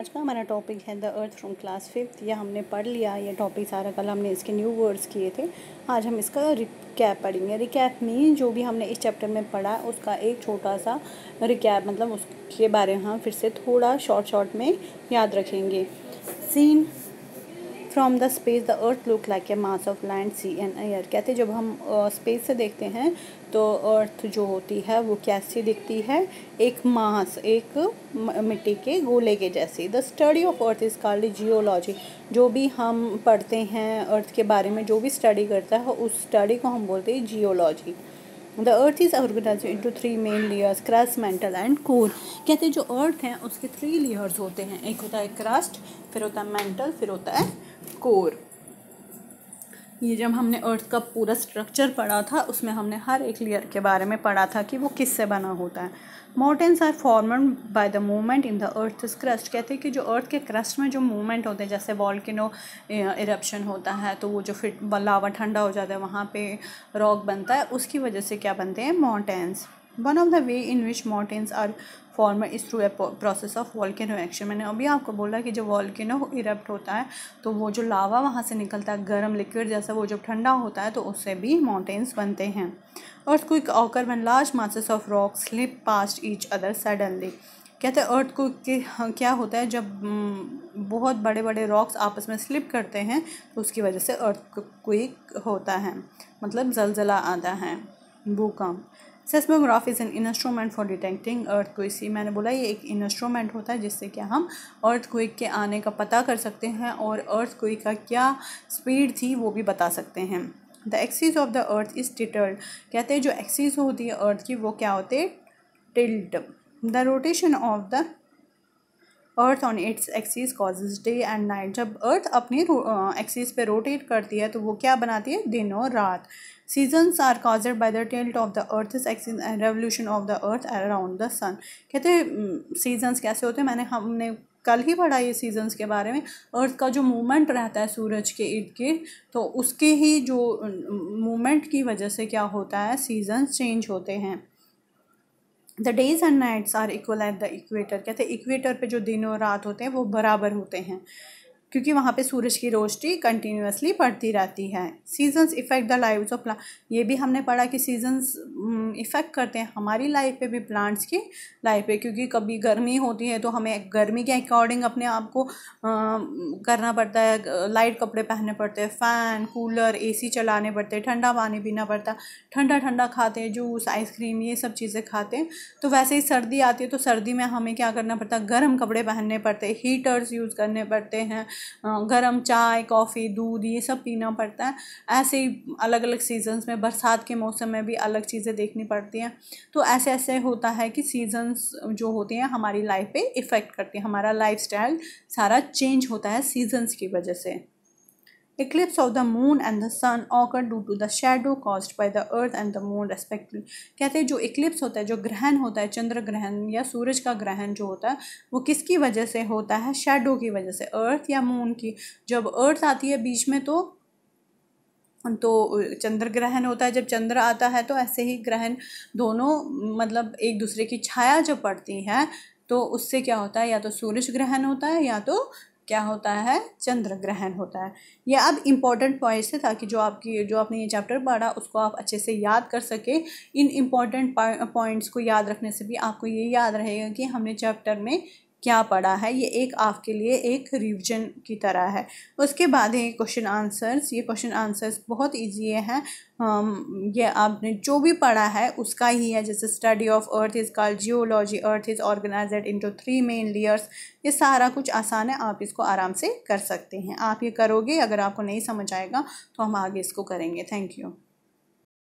आज का हमारा टॉपिक है the earth from class fifth यह हमने पढ़ लिया ये टॉपिक सारा कल हमने इसके न्यू वर्ड्स किए थे आज हम इसका रिकैप पढ़ेंगे रिकैप मीन जो भी हमने इस चैप्टर में पढ़ा उसका एक छोटा सा रिकैप मतलब उसके बारे में हम फिर से थोड़ा शॉर्ट शॉर्ट में याद रखेंगे seen from the space the earth look like a mass of land sea and air कहते हैं जब हम स्पेस से देखते हैं तो अर्थ जो होती है वो कैसी दिखती है एक मास एक मिट्टी के गोले के जैसी the study of earth is called geology जो भी हम पढ़ते हैं अर्थ के बारे में जो भी स्टडी करता है उस स्टडी को हम बोलते हैं geology the earth is organise into three main layers crust mantle and core कहते हैं जो अर्थ है उसके थ्री लेयर्स होते हैं एक होता है क्रस्ट फिर होता है मेंटल फिर होता है कोर ये जब हमने अर्थ का पूरा स्ट्रक्चर पढ़ा था उसमें हमने हर एक लेयर के बारे में पढ़ा था कि वो किससे बना होता है mountains are formed by the movement in the earth crust कहते हैं कि जो अर्थ के क्रस्ट में जो मूवमेंट होते हैं जैसे वॉल्किनो इरप्शन होता है तो वो जो फिट लावा ठंडा हो जाता है वहाँ पे रॉक बनता है उसकी वजह से क्या बनते हैं mountains one of the ways in which mountains are former is through process of volcano action मैंने अभी आपको बोला कि जो वॉल्केनो इरप्ट होता है तो वो जो लावा वहाँ से निकलता है गर्म लिक्विड जैसा वो जब ठंडा होता है तो उससे भी माउंटेन्स बनते हैं earthquake occur when large masses of rock slip past each other suddenly कहते हैं अर्थ को हाँ, क्या होता है जब हम्म, बहुत बड़े बड़े रॉक्स आपस में स्लिप करते हैं तो उसकी वजह से अर्थ क्विक होता है मतलब जलजला आता है भूकंप seismograph is an instrument for detecting earth इसी मैंने बोला ये एक इंस्ट्रूमेंट होता है जिससे क्या हम अर्थ क्विक के आने का पता कर सकते हैं और अर्थ क्विक का क्या स्पीड थी वो भी बता सकते हैं the axis of the earth is tilted कहते हैं जो एक्सीज होती है अर्थ की वो क्या होते tilt the rotation of the earth on its axis causes day and night जब अर्थ अपनी एक्सिस पे रोटेट करती है तो वो क्या बनाती है दिन और रात seasons are caused by the tilt of the earth axis and revolution of the earth around the sun कहते हैं सीजन्स कैसे होते हैं मैंने हमने कल ही पढ़ा ये सीजन्स के बारे में अर्थ का जो मूवमेंट रहता है सूरज के इर्द गिर्द तो उसके ही जो मूवमेंट की वजह से क्या होता है सीजन्स चेंज होते हैं the days and nights are equal at the equator कहते हैं इक्वेटर पे जो दिन और रात होते हैं वो बराबर होते हैं क्योंकि वहाँ पे सूरज की रोशनी कंटिन्यूसली पड़ती रहती है seasons effect the life of प्ला ये भी हमने पढ़ा कि सीजन्स इफ़ेक्ट करते हैं हमारी लाइफ पे भी प्लांट्स की लाइफ पे क्योंकि कभी गर्मी होती है तो हमें गर्मी के अकॉर्डिंग अपने आप को करना पड़ता है लाइट कपड़े पहनने पड़ते हैं फ़ैन कूलर ए चलाने पड़ते हैं ठंडा पानी पीना पड़ता है ठंडा ठंडा खाते हैं जूस आइसक्रीम ये सब चीज़ें खाते हैं तो वैसे ही सर्दी आती है तो सर्दी में हमें क्या करना पड़ता है गर्म कपड़े पहनने पड़ते हैं हीटर्स यूज़ करने पड़ते हैं गर्म चाय कॉफ़ी दूध ये सब पीना पड़ता है ऐसे ही अलग अलग सीजन्स में बरसात के मौसम में भी अलग चीज़ें देखनी पड़ती हैं तो ऐसे ऐसे होता है कि सीजन्स जो होते हैं हमारी लाइफ पे इफ़ेक्ट करते हैं हमारा लाइफ सारा चेंज होता है सीजन्स की वजह से Eclipse of the moon and the sun occur due to the shadow caused by the earth and the moon respectively. कहते हैं जो इक्लिप्स होता है जो ग्रहण होता है चंद्र ग्रहण या सूरज का ग्रहण जो होता है वो किसकी वजह से होता है शेडो की वजह से अर्थ या मून की जब अर्थ आती है बीच में तो तो चंद्र ग्रहण होता है जब चंद्र आता है तो ऐसे ही ग्रहण दोनों मतलब एक दूसरे की छाया जब पड़ती है तो उससे क्या होता है या तो सूरज ग्रहण होता है या तो क्या होता है चंद्र ग्रहण होता है ये अब इम्पॉर्टेंट पॉइंट्स थे ताकि जो आपकी जो आपने ये चैप्टर पढ़ा उसको आप अच्छे से याद कर सकें इन इम्पॉर्टेंट पॉइंट्स को याद रखने से भी आपको ये याद रहेगा कि हमने चैप्टर में क्या पड़ा है ये एक आपके लिए एक रिविजन की तरह है उसके बाद है क्वेश्चन आंसर्स ये क्वेश्चन आंसर्स बहुत ईजी है ये आपने जो भी पढ़ा है उसका ही है जैसे study of earth is call geology earth is organised into three main layers ये सारा कुछ आसान है आप इसको आराम से कर सकते हैं आप ये करोगे अगर आपको नहीं समझ आएगा तो हम आगे इसको करेंगे थैंक यू